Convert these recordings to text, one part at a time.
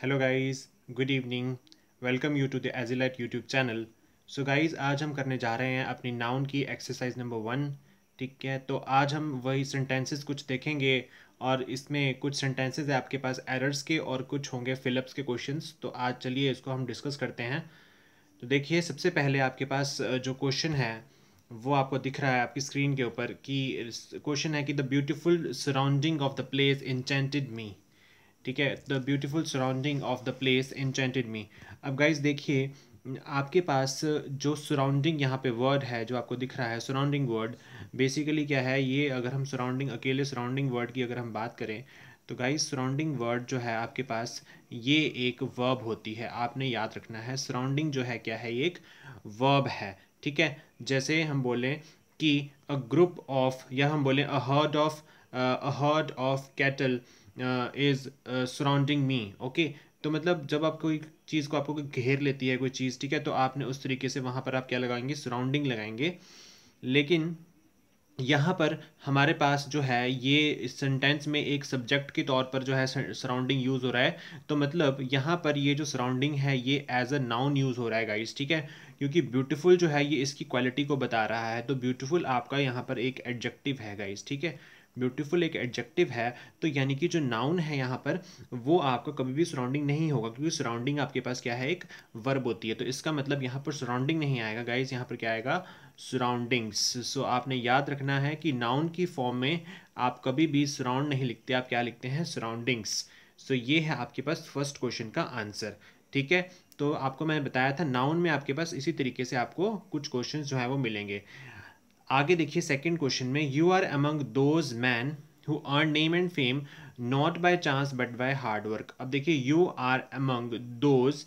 Hello guys good evening welcome you to the एजिलेट YouTube channel so guys आज हम करने जा रहे हैं अपनी नाउन की एक्सरसाइज नंबर वन ठीक है तो आज हम वही सेंटेंसेस कुछ देखेंगे और इसमें कुछ सेंटेंसेस है आपके पास एरर्स के और कुछ होंगे फिलअप्स के क्वेश्चंस तो आज चलिए इसको हम डिस्कस करते हैं तो देखिए सबसे पहले आपके पास जो क्वेश्चन है वो आपको दिख रहा है आपकी स्क्रीन के ऊपर कि क्वेश्चन है कि the beautiful surrounding of the place intended me ठीक है the beautiful surrounding of the place enchanted me अब गाइज देखिए आपके पास जो सराउंडिंग यहाँ पे वर्ड है जो आपको दिख रहा है सराउंडिंग वर्ड बेसिकली क्या है ये अगर हम सराउंडिंग अकेले सराउंडिंग वर्ड की अगर हम बात करें तो गाइज सराउंडिंग वर्ड जो है आपके पास ये एक वर्ब होती है आपने याद रखना है सराउंडिंग जो है क्या है ये एक वर्ब है ठीक है जैसे हम बोलें कि अ ग्रुप ऑफ या हम बोलें a herd of a herd of cattle is surrounding me okay तो मतलब जब आप कोई चीज़ को आपको घेर लेती है कोई चीज़ ठीक है तो आपने उस तरीके से वहाँ पर आप क्या लगाएंगे सराउंडिंग लगाएंगे लेकिन यहाँ पर हमारे पास जो है ये सेंटेंस में एक सब्जेक्ट के तौर पर जो है सराउंडिंग यूज़ हो रहा है तो मतलब यहाँ पर ये जो सराउंडिंग है ये एज अ नाउन यूज़ हो रहा है गाइस ठीक है क्योंकि ब्यूटीफुल जो है ये इसकी क्वालिटी को बता रहा है तो ब्यूटीफुल आपका यहाँ पर एक एडजेक्टिव है गाइस ठीक है ब्यूटीफुल एक एडजेक्टिव है तो यानी कि जो नाउन है यहाँ पर वो आपका कभी भी सराउंडिंग नहीं होगा क्योंकि सराउंडिंग आपके पास क्या है एक वर्ब होती है तो इसका मतलब यहाँ पर सराउंडिंग नहीं आएगा गाइज यहाँ पर क्या आएगा सराउंडिंग्स सो आपने याद रखना है कि नाउन की फॉर्म में आप कभी भी सराउंड नहीं लिखते आप क्या लिखते हैं सराउंडिंग्स सो so, ये है आपके पास फर्स्ट क्वेश्चन का आंसर ठीक है तो आपको मैंने बताया था नाउन में आपके पास इसी तरीके से आपको कुछ क्वेश्चन जो है वो मिलेंगे आगे देखिए सेकंड क्वेश्चन में you are among those man who earn name and fame not by chance but by hard work अब देखिए यू आर अमंग दोज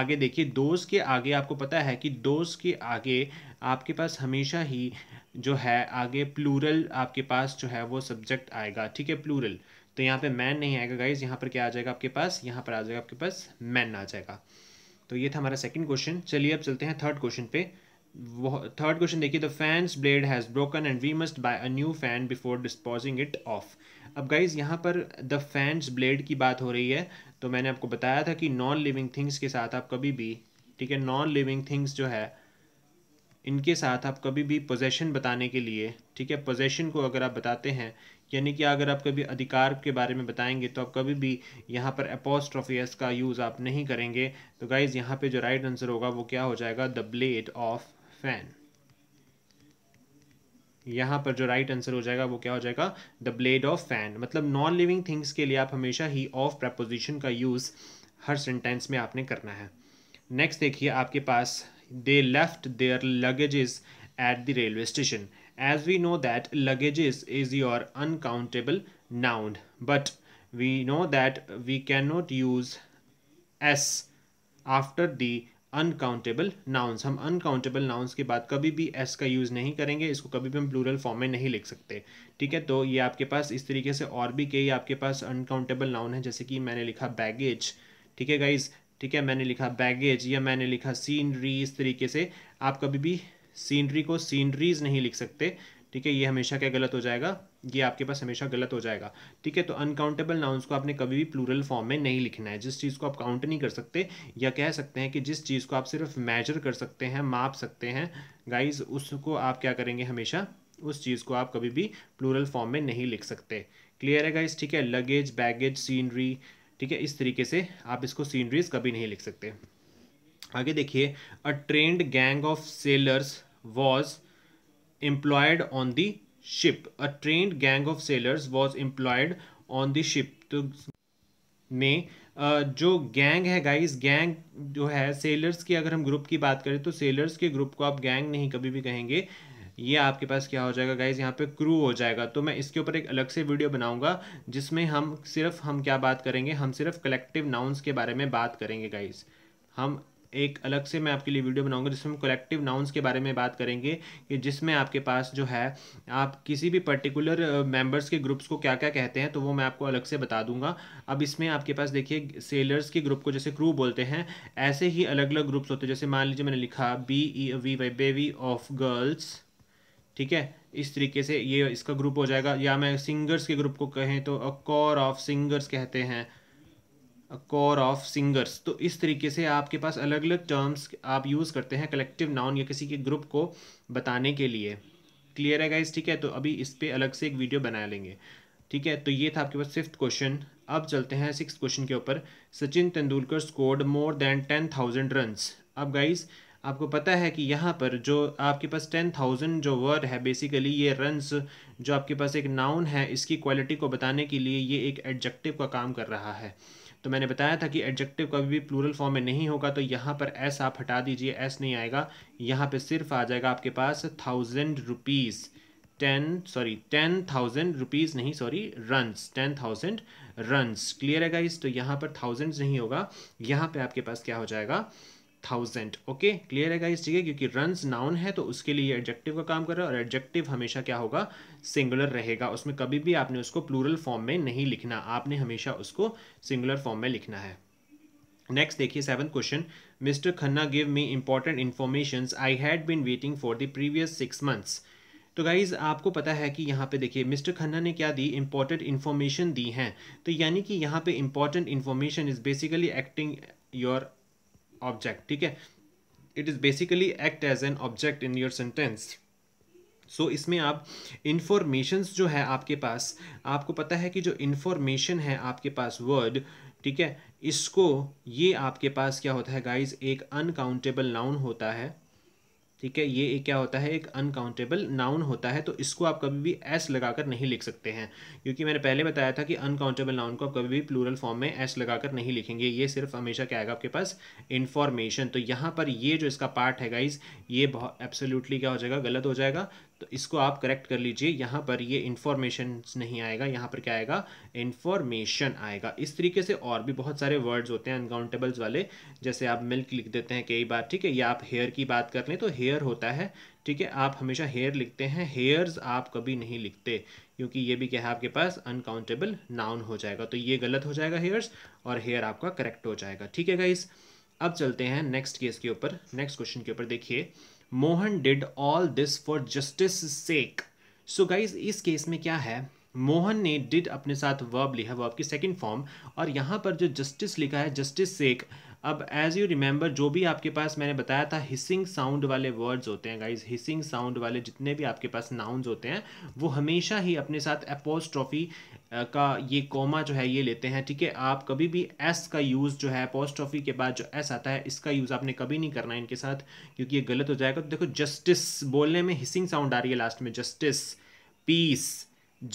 आगे देखिए दोज के आगे आपको पता है कि दोज के आगे आपके पास हमेशा ही जो है आगे प्लूरल आपके पास जो है वो सब्जेक्ट आएगा ठीक है प्लूरल तो यहाँ पे मैन नहीं आएगा गाइज यहाँ पर क्या आ जाएगा आपके पास यहाँ पर आ जाएगा आपके पास मैन आ जाएगा तो ये था हमारा सेकंड क्वेश्चन चलिए अब चलते हैं थर्ड क्वेश्चन पे थर्ड क्वेश्चन देखिए the fan's blade has broken and we must buy a new fan before disposing it off अब गाइज यहाँ पर द फैंस ब्लेड की बात हो रही है तो मैंने आपको बताया था कि नॉन लिविंग थिंग्स के साथ आप कभी भी ठीक है नॉन लिविंग थिंग्स जो है इनके साथ आप कभी भी पोजेशन बताने के लिए ठीक है पोजेशन को अगर आप बताते हैं यानी कि अगर आप कभी अधिकार के बारे में बताएंगे तो आप कभी भी यहाँ पर अपोस्ट्रोफियस का यूज़ आप नहीं करेंगे तो गाइज़ यहाँ पे जो राइट आंसर होगा वो क्या हो जाएगा द ब्लेड ऑफ फैन यहाँ पर जो राइट आंसर हो जाएगा वो क्या हो जाएगा द ब्लेड ऑफ फैन मतलब नॉन लिविंग थिंग्स के लिए आप हमेशा ही ऑफ प्रपोजिशन का यूज़ हर सेंटेंस में आपने करना है नेक्स्ट देखिए आपके पास they left their luggages at the railway station as we know that luggage is your uncountable noun but we know that we can not use s after the uncountable nouns हम uncountable nouns के बाद कभी भी S का use नहीं करेंगे इसको कभी भी हम प्लूरल फॉर्म में नहीं लिख सकते ठीक है तो ये आपके पास इस तरीके से और भी कई आपके पास अनकाउंटेबल नाउन है जैसे कि मैंने लिखा बैगेज ठीक है गाइज ठीक है मैंने लिखा बैगेज या मैंने लिखा सीनरी इस तरीके से आप कभी भी सीनरी को सीनरीज नहीं लिख सकते ठीक है ये हमेशा क्या गलत हो जाएगा ये आपके पास हमेशा गलत हो जाएगा ठीक है तो अनकाउंटेबल नाउन्स को आपने कभी भी प्लूरल फॉर्म में नहीं लिखना है जिस चीज़ को आप काउंट नहीं कर सकते या कह सकते हैं कि जिस चीज़ को आप सिर्फ मेजर कर सकते हैं माप सकते हैं गाइज उसको आप क्या करेंगे हमेशा उस चीज़ को आप कभी भी प्लूरल फॉर्म में नहीं लिख सकते क्लियर है गाइज ठीक है लगेज बैगेज सीनरी ठीक है इस तरीके से आप इसको सीनरीज कभी नहीं लिख सकते आगे देखिए a trained gang of sailors was employed on the ship. A trained gang of sailors was employed on the ship. तो में जो गैंग है गाइस गैंग जो है सेलर्स की अगर हम ग्रुप की बात करें तो सेलर्स के ग्रुप को आप गैंग नहीं कभी भी कहेंगे ये आपके पास क्या हो जाएगा गाइज यहाँ पे क्रू हो जाएगा तो मैं इसके ऊपर एक अलग से वीडियो बनाऊंगा जिसमें हम सिर्फ हम क्या बात करेंगे हम सिर्फ कलेक्टिव नाउन्स के बारे में बात करेंगे गाइज हम एक अलग से मैं आपके लिए वीडियो बनाऊंगा जिसमें हम कलेक्टिव नाउन्स के बारे में बात करेंगे कि जिसमें आपके पास जो है आप किसी भी पर्टिकुलर मेंबर्स के ग्रुप्स को क्या क्या कहते हैं तो वो मैं आपको अलग से बता दूंगा अब इसमें आपके पास देखिए सेलर्स के ग्रुप को जैसे क्रू बोलते हैं ऐसे ही अलग अलग ग्रुप्स होते हैं जैसे मान लीजिए मैंने लिखा B E V Y bevy of girls ठीक है इस तरीके से ये इसका ग्रुप हो जाएगा या मैं सिंगर्स के ग्रुप को कहें तो अ कॉर ऑफ सिंगर्स कहते हैं कोर ऑफ सिंगर्स तो इस तरीके से आपके पास अलग अलग टर्म्स आप यूज़ करते हैं कलेक्टिव नाउन या किसी के ग्रुप को बताने के लिए क्लियर है गाइज ठीक है तो अभी इस पर अलग से एक वीडियो बना लेंगे ठीक है तो ये था आपके पास फिफ्थ क्वेश्चन अब चलते हैं सिक्स क्वेश्चन के ऊपर Sachin Tendulkar scored more than ten thousand run अब गाइज़ आपको पता है कि यहाँ पर जो आपके पास टेन थाउजेंड जो वर्ड है बेसिकली ये रन्स जो आपके पास एक नाउन है इसकी क्वालिटी को बताने के लिए ये एक एडजेक्टिव का काम कर रहा है तो मैंने बताया था कि एडजेक्टिव कभी भी प्लूरल फॉर्म में नहीं होगा तो यहाँ पर एस आप हटा दीजिए एस नहीं आएगा यहाँ पर सिर्फ आ जाएगा आपके पास thousand rupees ten sorry ten thousand rupees नहीं sorry runs ten thousand runs clear है गाइस तो यहाँ पर थाउजेंड्स नहीं होगा यहाँ पे आपके पास क्या हो जाएगा थाउजेंड ओके क्लियर है इस ठीक है क्योंकि रन्स नाउन है तो उसके लिए एडजेक्टिव का काम कर रहा है और एडजेक्टिव हमेशा क्या होगा सिंगुलर रहेगा उसमें कभी भी आपने उसको प्लूरल फॉर्म में नहीं लिखना आपने हमेशा उसको सिंगुलर फॉर्म में लिखना है नेक्स्ट देखिए seven question mister Khanna give me important information I had been waiting for the previous six months तो गाइज़ आपको पता है कि यहाँ पे देखिए मिस्टर खन्ना ने क्या दी इंपॉर्टेंट इन्फॉर्मेशन दी हैं तो यानी कि यहाँ पे important information is basically acting your object ठीक है it is basically act as an object in your sentence so so, इसमें आप इन्फॉर्मेशंस जो है आपके पास आपको पता है कि जो इन्फॉर्मेशन है आपके पास वर्ड ठीक है इसको ये आपके पास क्या होता है गाइज एक अनकाउंटेबल नाउन होता है ठीक है ये क्या होता है एक अनकाउंटेबल नाउन होता है तो इसको आप कभी भी एस लगाकर नहीं लिख सकते हैं क्योंकि मैंने पहले बताया था कि अनकाउंटेबल नाउन को आप कभी भी प्लूरल फॉर्म में एस लगाकर नहीं लिखेंगे ये सिर्फ हमेशा क्या आएगा आपके पास इन्फॉर्मेशन तो यहाँ पर ये जो इसका पार्ट है गाइज ये बहुत एब्सोल्यूटली क्या हो जाएगा गलत हो जाएगा तो इसको आप करेक्ट कर लीजिए यहाँ पर ये इन्फॉर्मेशन नहीं आएगा यहाँ पर क्या आएगा इन्फॉर्मेशन आएगा इस तरीके से और भी बहुत सारे वर्ड्स होते हैं अनकाउंटेबल्स वाले जैसे आप मिल्क लिख देते हैं कई बार ठीक है या आप हेयर की बात कर लें तो हेयर होता है ठीक है आप हमेशा हेयर लिखते हैं हेयर्स आप कभी नहीं लिखते क्योंकि ये भी क्या है आपके पास अनकाउंटेबल नाउन हो जाएगा तो ये गलत हो जाएगा हेयर्स और हेयर आपका करेक्ट हो जाएगा ठीक है गाइस अब चलते हैं नेक्स्ट केस के ऊपर नेक्स्ट क्वेश्चन के ऊपर देखिए Mohan did all this for justice sake so guys इस केस में क्या है मोहन ने डिड अपने साथ वर्ब लिया वर्ब की सेकंड फॉर्म और यहाँ पर जो जस्टिस लिखा है जस्टिस सेक अब एज यू रिमेंबर जो भी आपके पास मैंने बताया था हिसिंग साउंड वाले वर्ड्स होते हैं गाइज हिसिंग साउंड वाले जितने भी आपके पास नाउन्स होते हैं वो हमेशा ही अपने साथ एपोस्ट्रॉफी का ये कॉमा जो है ये लेते हैं ठीक है आप कभी भी एस का यूज़ जो है ऑफिस के बाद जो एस आता है इसका यूज़ आपने कभी नहीं करना है इनके साथ क्योंकि ये गलत हो जाएगा तो देखो जस्टिस बोलने में हिसिंग साउंड आ रही है लास्ट में जस्टिस पीस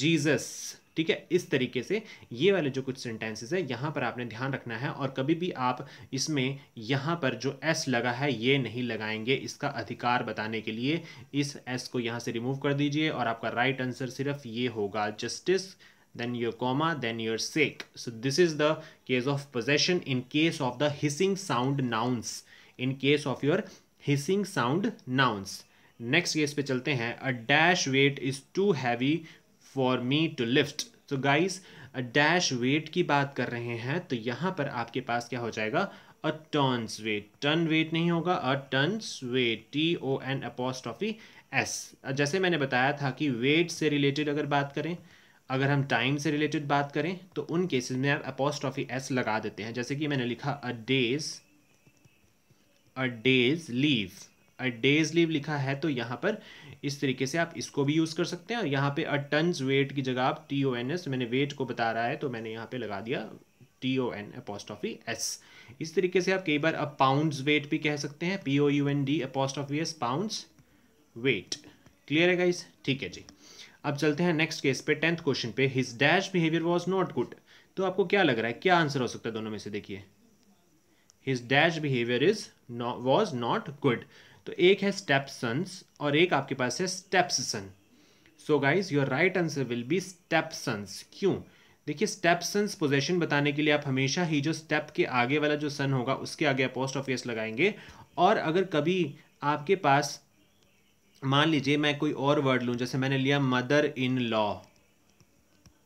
जीसस ठीक है इस तरीके से ये वाले जो कुछ सेंटेंसेस है यहाँ पर आपने ध्यान रखना है और कभी भी आप इसमें यहाँ पर जो एस लगा है ये नहीं लगाएंगे इसका अधिकार बताने के लिए इस एस को यहाँ से रिमूव कर दीजिए और आपका राइट आंसर सिर्फ ये होगा justice then your comma, then your sick. So this is the case of possession in case of the hissing sound nouns. In case of your hissing sound nouns. Next case पे चलते हैं a dash weight is too heavy for me to lift तो guys dash weight की बात कर रहे हैं तो यहां पर आपके पास क्या हो जाएगा a turns weight ton weight नहीं होगा a turns weight T O N of S जैसे मैंने बताया था कि वेट से रिलेटेड अगर बात करें अगर हम टाइम से रिलेटेड बात करें तो उन केसेस में आप अपोस्ट्रॉफी एस लगा देते हैं जैसे कि मैंने लिखा a days a days leave a days leave लिखा है तो यहाँ पर इस तरीके से आप इसको भी यूज़ कर सकते हैं और यहाँ पे अ टन्स वेट की जगह आप टी ओ एन एस मैंने वेट को बता रहा है तो मैंने यहाँ पे लगा दिया T O N apostrophe S इस तरीके से आप कई बार अब पाउंड वेट भी कह सकते हैं P O U N D apostrophe S pound weight clear है गाइस ठीक है जी अब चलते हैं नेक्स्ट केस पे टेंथ क्वेश्चन पे his dash behaviour was not good तो आपको क्या लग रहा है क्या आंसर हो सकता है दोनों में से देखिए his dash behaviour is was not good तो एक है स्टेपसन्स और एक आपके पास है stepson so guys your right answer will be stepsons क्यों देखिए स्टेपसन्स पोजेशन बताने के लिए आप हमेशा ही जो स्टेप के आगे वाला जो सन होगा उसके आगे पोस्ट ऑफिस लगाएंगे और अगर कभी आपके पास मान लीजिए मैं कोई और वर्ड लूँ जैसे मैंने लिया मदर इन लॉ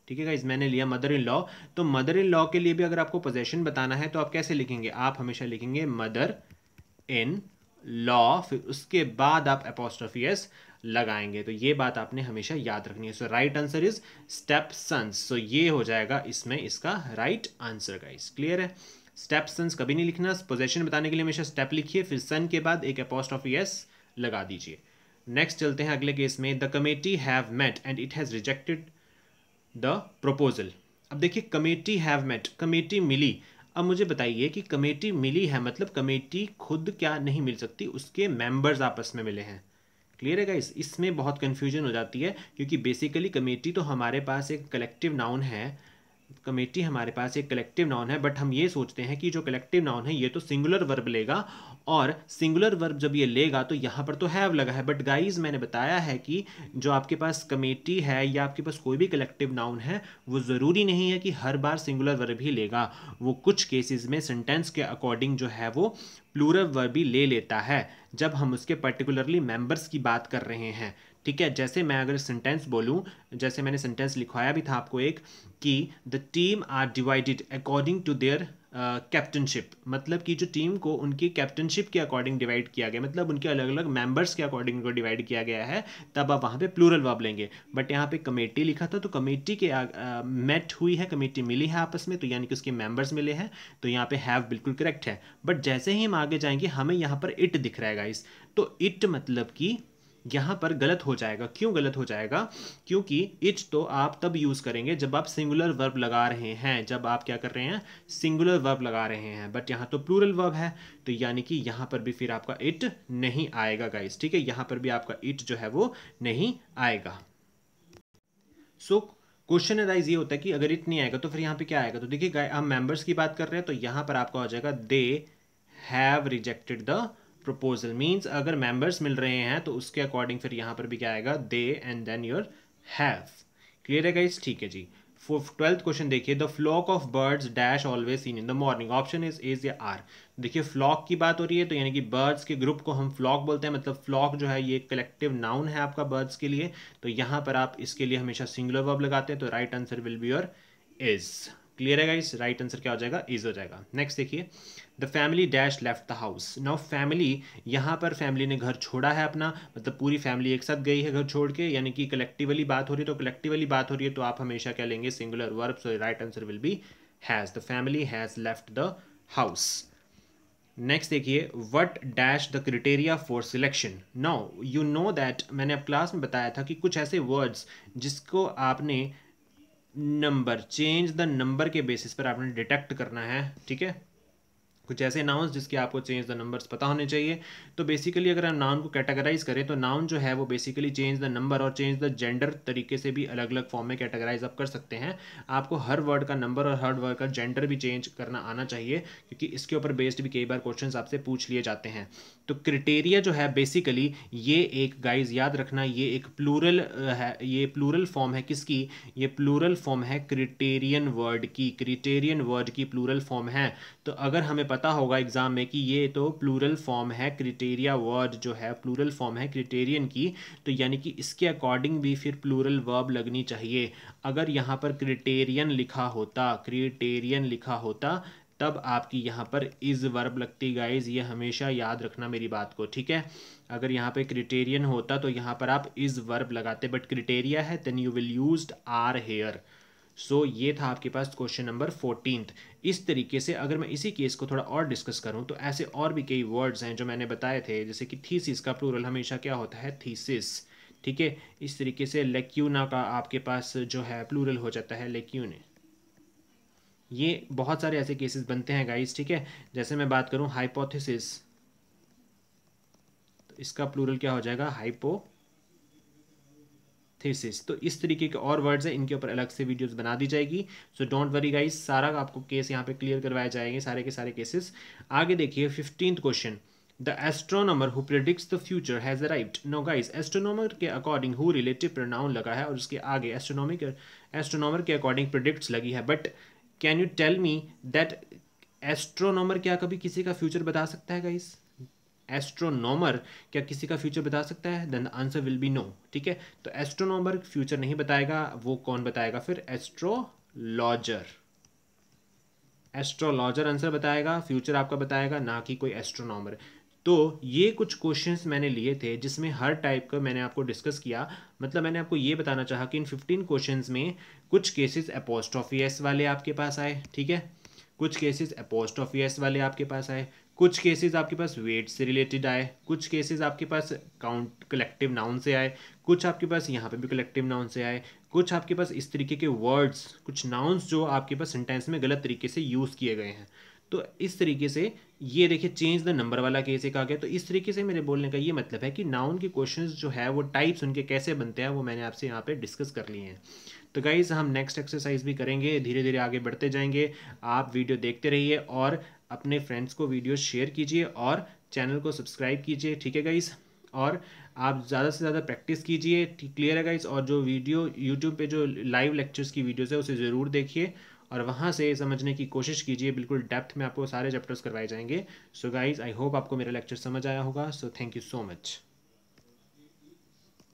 ठीक है गाइज मैंने लिया मदर इन लॉ तो मदर इन लॉ के लिए भी अगर आपको पोजेशन बताना है तो आप कैसे लिखेंगे आप हमेशा लिखेंगे मदर इन लॉ फिर उसके बाद आप एपोस्ट्रफीएस लगाएंगे तो ये बात आपने हमेशा याद रखनी है so right answer is stepsons so ये हो जाएगा इसमें इसका राइट आंसर गाइज क्लियर है स्टेप सन्स कभी नहीं लिखना पोजेशन बताने के लिए हमेशा स्टेप लिखिए फिर सन के बाद एक एपोस्ट्रफीएस लगा दीजिए नेक्स्ट चलते हैं अगले केस में the committee have met and it has rejected the proposal अब देखिए कमेटी हैव मेट कमेटी मिली अब मुझे बताइए कि कमेटी मिली है मतलब कमेटी खुद क्या नहीं मिल सकती उसके मेंबर्स आपस में मिले हैं क्लियर है गाइस इसमें बहुत कंफ्यूजन हो जाती है क्योंकि बेसिकली कमेटी तो हमारे पास एक कलेक्टिव नाउन है कमेटी हमारे पास एक कलेक्टिव नाउन है बट हम ये सोचते हैं कि जो कलेक्टिव नाउन है ये तो सिंगुलर वर्ब लेगा और सिंगुलर वर्ब जब ये लेगा तो यहाँ पर तो हैव लगा है बट गाइज मैंने बताया है कि जो आपके पास कमेटी है या आपके पास कोई भी कलेक्टिव नाउन है वो ज़रूरी नहीं है कि हर बार सिंगुलर वर्ब ही लेगा वो कुछ केसेस में सेंटेंस के अकॉर्डिंग जो है वो प्लूरल वर्ब भी ले लेता है जब हम उसके पर्टिकुलरली मेम्बर्स की बात कर रहे हैं ठीक है जैसे मैं अगर सेंटेंस बोलूँ जैसे मैंने सेंटेंस लिखवाया भी था आपको एक कि the team are divided according to their captainship मतलब कि जो टीम को उनकी कैप्टनशिप के अकॉर्डिंग डिवाइड किया गया मतलब उनके अलग अलग मेंबर्स के अकॉर्डिंग को डिवाइड किया गया है तब आप वहाँ पे प्लूरल वर्ब लेंगे बट यहाँ पे कमेटी लिखा था तो कमेटी के मेट uh, uh, हुई है कमेटी मिली है आपस में तो यानी कि उसके मेंबर्स मिले हैं तो यहाँ पे हैव बिल्कुल करेक्ट है बट जैसे ही हम आगे जाएंगे हमें यहाँ पर इट दिख रहेगा इस तो इट मतलब कि यहाँ पर गलत हो जाएगा क्यों गलत हो जाएगा क्योंकि इच तो आप तब यूज़ करेंगे जब आप सिंगुलर वर्ब लगा रहे हैं जब आप क्या कर रहे हैं सिंगुलर वर्ब लगा रहे हैं बट यहाँ तो प्लूरल वर्ब है तो यानी कि यहाँ पर भी फिर आपका इट नहीं आएगा गाइस ठीक है यहाँ पर भी आपका इट जो है वो नहीं आएगा सो so, क्वेश्चन अराइज ये होता है कि अगर इट नहीं आएगा तो फिर यहाँ पर क्या आएगा तो देखिए हम मेंबर्स की बात कर रहे हैं तो यहाँ पर आपका हो जाएगा they have rejected the proposal means अगर मेंबर्स मिल रहे हैं तो उसके अकॉर्डिंग फिर यहाँ पर भी क्या आएगा they and then your have clear है गाइज ठीक है जी ट्वेल्थ क्वेश्चन देखिए the flock of birds dash always seen in the morning option is is या आर देखिए फ्लॉक की बात हो रही है तो यानी कि बर्ड्स के ग्रुप को हम फ्लॉक बोलते हैं मतलब फ्लॉक जो है ये कलेक्टिव नाउन है आपका बर्ड्स के लिए तो यहाँ पर आप इसके लिए हमेशा सिंगुलर वर्ब लगाते हैं तो right answer will be your is clear है गाइस राइट आंसर क्या हो जाएगा इज हो जाएगा नेक्स्ट देखिए the family dash left the house now family यहाँ पर फैमिली ने घर छोड़ा है अपना मतलब पूरी फैमिली एक साथ गई है घर छोड़ के यानी कि कलेक्टिवली बात हो रही है तो कलेक्टिवली बात हो रही है तो आप हमेशा क्या लेंगे singular verb so right answer will be has the family has left the house next देखिए what dash the criteria for selection now you know that मैंने अब क्लास में बताया था कि कुछ ऐसे वर्ड्स जिसको आपने नंबर चेंज द नंबर के बेसिस पर आपने डिटेक्ट करना है ठीक है कुछ ऐसे नाउन्स जिसके आपको चेंज द नंबर्स पता होने चाहिए तो बेसिकली अगर हम नाउन को कैटेगराइज करें तो नाउन जो है वो बेसिकली चेंज द नंबर और चेंज द जेंडर तरीके से भी अलग अलग फॉर्म में कैटेगराइज आप कर सकते हैं आपको हर वर्ड का नंबर और हर वर्ड का जेंडर भी चेंज करना आना चाहिए क्योंकि इसके ऊपर बेस्ड भी कई बार क्वेश्चन आपसे पूछ लिए जाते हैं तो क्रिटेरिया जो है बेसिकली ये एक गाइज याद रखना ये एक प्लूरल है ये प्लूरल फॉर्म है किसकी ये प्लूरल फॉर्म है क्रिटेरियन वर्ड की क्रिटेरियन वर्ड की प्लूरल फॉर्म है तो अगर हमें पता होगा एग्ज़ाम में कि ये तो प्लूरल फॉर्म है क्रिटेरिया वर्ड जो है प्लूरल फॉर्म है क्रिटेरियन की तो यानी कि इसके अकॉर्डिंग भी फिर प्लूरल वर्ब लगनी चाहिए अगर यहाँ पर क्रिटेरियन लिखा होता क्रिटेरियन लिखा होता तब आपकी यहाँ पर इज वर्ब लगती गाइज ये हमेशा याद रखना मेरी बात को ठीक है अगर यहाँ पे क्रिटेरियन होता तो यहाँ पर आप इज वर्ब लगाते बट क्रिटेरिया है then you will use are here so so, ये था आपके पास क्वेश्चन नंबर फोर्टीनथ इस तरीके से अगर मैं इसी केस को थोड़ा और डिस्कस करूं तो ऐसे और भी कई वर्ड्स हैं जो मैंने बताए थे जैसे कि थीसिस का प्लूरल हमेशा क्या होता है थीसिस ठीक है इस तरीके से लेक्यूना का आपके पास जो है प्लूरल हो जाता है लेक्यूने ये बहुत सारे ऐसे केसेस बनते हैं गाइस ठीक है जैसे मैं बात करूं हाइपोथिस तो इसका प्लूरल क्या हो जाएगा हाइपो थीसिस तो इस तरीके के और वर्ड्स हैं इनके ऊपर अलग से वीडियोस बना दी जाएगी सो डोंट वरी गाइस सारा आपको केस यहाँ पे क्लियर करवाए जाएंगे सारे के सारे केसेस आगे देखिए fifteen question the astronomer who predicts the future has arrived no guys astronomer के अकॉर्डिंग हु रिलेटिव प्रोनाउन लगा है और उसके आगे एस्ट्रोनॉमिक एस्ट्रोनॉमर के अकॉर्डिंग प्रिडिक्ट्स लगी है but can you tell me that astronomer क्या कभी किसी का फ्यूचर बता सकता है गाइस एस्ट्रोनॉमर क्या किसी का फ्यूचर बता सकता है then the answer will be no ठीक है तो एस्ट्रोनॉमर फ्यूचर नहीं बताएगा वो कौन बताएगा फिर एस्ट्रोलॉजर एस्ट्रोलॉजर आंसर बताएगा फ्यूचर आपका बताएगा ना कि कोई एस्ट्रोनॉमर तो ये कुछ क्वेश्चंस मैंने लिए थे जिसमें हर टाइप का मैंने आपको डिस्कस किया मतलब मैंने आपको ये बताना चाहा कि इन 15 क्वेश्चंस में कुछ केसेस एपोस्ट्रॉफी एस वाले आपके पास आए ठीक है कुछ केसेस एपोस्ट्रॉफी एस वाले आपके पास आए कुछ केसेस आपके पास वेट से रिलेटेड आए कुछ केसेस आपके पास काउंट कलेक्टिव नाउन से आए कुछ आपके पास यहाँ पे भी कलेक्टिव नाउन से आए कुछ आपके पास इस तरीके के वर्ड्स कुछ नाउन्स जो आपके पास सेंटेंस में गलत तरीके से यूज़ किए गए हैं तो इस तरीके से ये देखिए चेंज द नंबर वाला केस एक आ गया तो इस तरीके से मेरे बोलने का ये मतलब है कि नाउन के क्वेश्चंस जो है वो टाइप्स उनके कैसे बनते हैं वो मैंने आपसे यहाँ पे डिस्कस कर लिए हैं तो गाइज़ हम नेक्स्ट एक्सरसाइज भी करेंगे धीरे धीरे आगे बढ़ते जाएंगे आप वीडियो देखते रहिए और अपने फ्रेंड्स को वीडियो शेयर कीजिए और चैनल को सब्सक्राइब कीजिए ठीक है गाइस और आप ज़्यादा से ज़्यादा प्रैक्टिस कीजिए क्लियर है गाइस और जो वीडियो यूट्यूब पे जो लाइव लेक्चर्स की वीडियोस है उसे ज़रूर देखिए और वहाँ से समझने की कोशिश कीजिए बिल्कुल डेप्थ में आपको सारे चैप्टर्स करवाए जाएंगे सो गाइज़ आई होप आपको मेरा लेक्चर समझ आया होगा so thank you so much